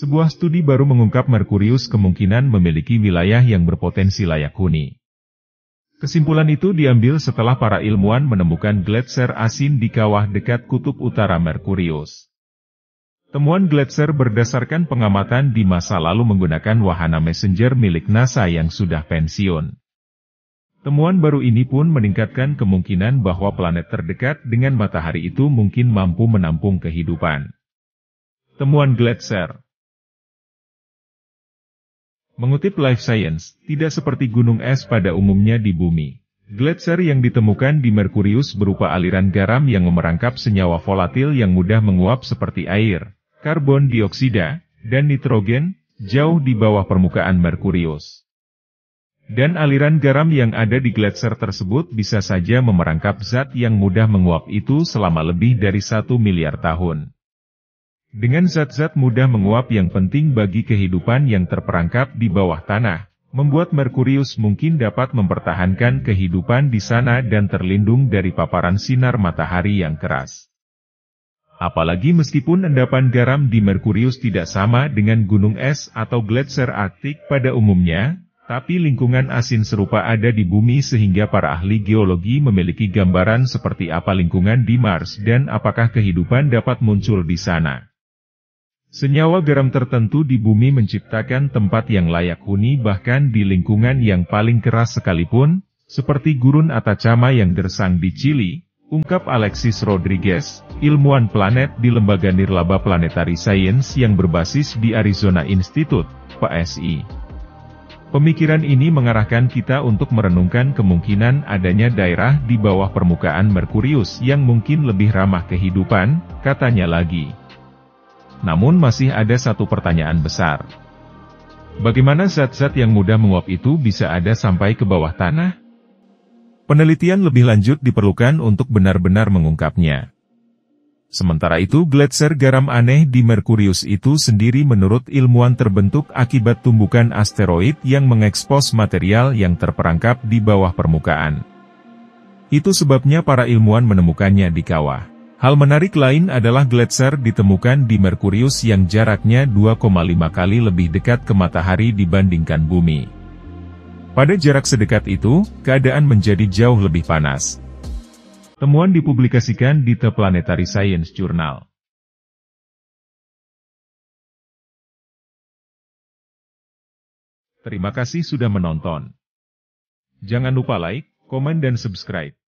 Sebuah studi baru mengungkap Merkurius kemungkinan memiliki wilayah yang berpotensi layak huni. Kesimpulan itu diambil setelah para ilmuwan menemukan gletser asin di kawah dekat kutub utara Merkurius. Temuan gletser berdasarkan pengamatan di masa lalu menggunakan wahana messenger milik NASA yang sudah pensiun. Temuan baru ini pun meningkatkan kemungkinan bahwa planet terdekat dengan matahari itu mungkin mampu menampung kehidupan. Temuan gletser Mengutip Life Science, tidak seperti gunung es pada umumnya di bumi. Gletser yang ditemukan di Merkurius berupa aliran garam yang memerangkap senyawa volatil yang mudah menguap seperti air, karbon dioksida, dan nitrogen, jauh di bawah permukaan Merkurius. Dan aliran garam yang ada di gletser tersebut bisa saja memerangkap zat yang mudah menguap itu selama lebih dari satu miliar tahun. Dengan zat-zat mudah menguap yang penting bagi kehidupan yang terperangkap di bawah tanah, membuat Merkurius mungkin dapat mempertahankan kehidupan di sana dan terlindung dari paparan sinar matahari yang keras. Apalagi meskipun endapan garam di Merkurius tidak sama dengan gunung es atau gletser Arktik pada umumnya, tapi lingkungan asin serupa ada di bumi sehingga para ahli geologi memiliki gambaran seperti apa lingkungan di Mars dan apakah kehidupan dapat muncul di sana. Senyawa garam tertentu di bumi menciptakan tempat yang layak huni bahkan di lingkungan yang paling keras sekalipun, seperti gurun Atacama yang gersang di Chili, ungkap Alexis Rodriguez, ilmuwan planet di Lembaga Nirlaba Planetary Science yang berbasis di Arizona Institute, PSI. Pemikiran ini mengarahkan kita untuk merenungkan kemungkinan adanya daerah di bawah permukaan Merkurius yang mungkin lebih ramah kehidupan, katanya lagi. Namun masih ada satu pertanyaan besar. Bagaimana zat-zat yang mudah menguap itu bisa ada sampai ke bawah tanah? Penelitian lebih lanjut diperlukan untuk benar-benar mengungkapnya. Sementara itu gletser garam aneh di Merkurius itu sendiri menurut ilmuwan terbentuk akibat tumbukan asteroid yang mengekspos material yang terperangkap di bawah permukaan. Itu sebabnya para ilmuwan menemukannya di kawah. Hal menarik lain adalah gletser ditemukan di Merkurius yang jaraknya 2,5 kali lebih dekat ke matahari dibandingkan bumi. Pada jarak sedekat itu, keadaan menjadi jauh lebih panas. Temuan dipublikasikan di The Planetary Science Journal. Terima kasih sudah menonton. Jangan lupa like, komen dan subscribe.